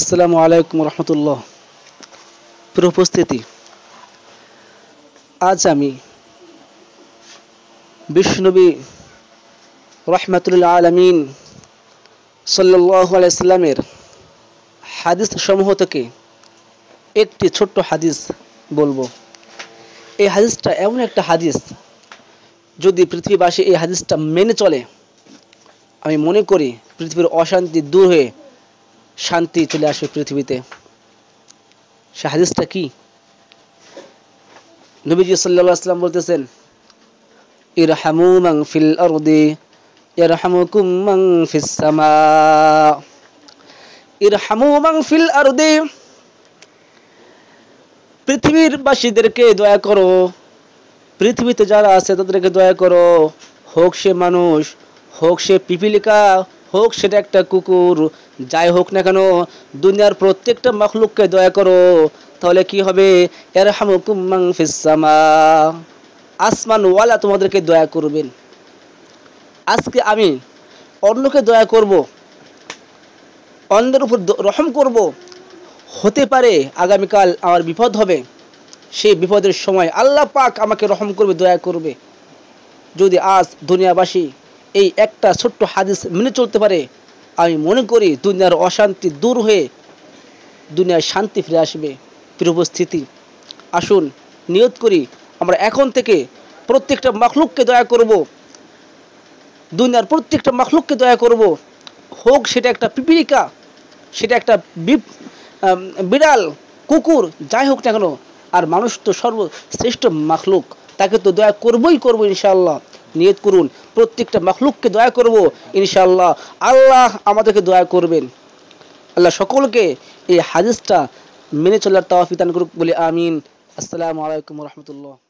আসসালামু আলাইকুম রহমতুল্লাহ প্রপস্থিতি আজ আমি বিষ্ণুনবী রহমাতুল্লাহ আলমিন সাল্লাহ আলাইসাল্লামের হাদিস সমূহ থেকে একটি ছোট্ট হাদিস বলবো এই হাদিসটা এমন একটা হাদিস যদি পৃথিবীবাসী এই হাদিসটা মেনে চলে আমি মনে করি পৃথিবীর অশান্তি দূর হয়ে শান্তি চলে আসবে পৃথিবীতে সে কি নবীজি সাল্লাহ বলতেছেন ইরহামু মাং ফিল অর্দি মাং ফিস ইরহামু মাং ফিল পৃথিবীর বাসীদেরকে দয়া করো পৃথিবীতে যারা আছে তাদেরকে দয়া করো হোক সে মানুষ হোক সে পিপিলিকা হোক সেটা একটা কুকুর যাই হোক না কেন দুনিয়ার প্রত্যেকটা মখলুককে দয়া করো তাহলে কি হবে এর হামুকুমাং ফিসামা আসমানওয়ালা তোমাদেরকে দয়া করবেন আজকে আমি অন্যকে দয়া করব অন্যের উপর রহম করব হতে পারে আগামীকাল আমার বিপদ হবে সেই বিপদের সময় আল্লাহ পাক আমাকে রহম করবে দয়া করবে যদি আজ দুনিয়াবাসী এই একটা ছোট্ট হাদিস মেনে চলতে পারে আমি মনে করি দুনিয়ার অশান্তি দূর হয়ে দুনিয়ায় শান্তি ফিরে আসবে উপস্থিতি আসুন নিয়ত করি আমরা এখন থেকে প্রত্যেকটা মাখলুককে দয়া করব দুনিয়ার প্রত্যেকটা মাখলুককে দয়া করব হোক সেটা একটা পিপিলিকা সেটা একটা বিড়াল কুকুর যাই হোক না কেন আর মানুষ তো সর্বশ্রেষ্ঠ মাখলুক তাকে তো দয়া করবই করবো ইনশাআল্লাহ নিয়ত করুন প্রত্যেকটা মখলুককে দয়া করব ইনশাআল্লাহ আল্লাহ আমাদেরকে দয়া করবেন আল্লাহ সকলকে এই হাদিসটা মেনে চলার তাওয়াফি দান করুক বলে আমিন আসসালামু আলাইকুম রহমতুল্লাহ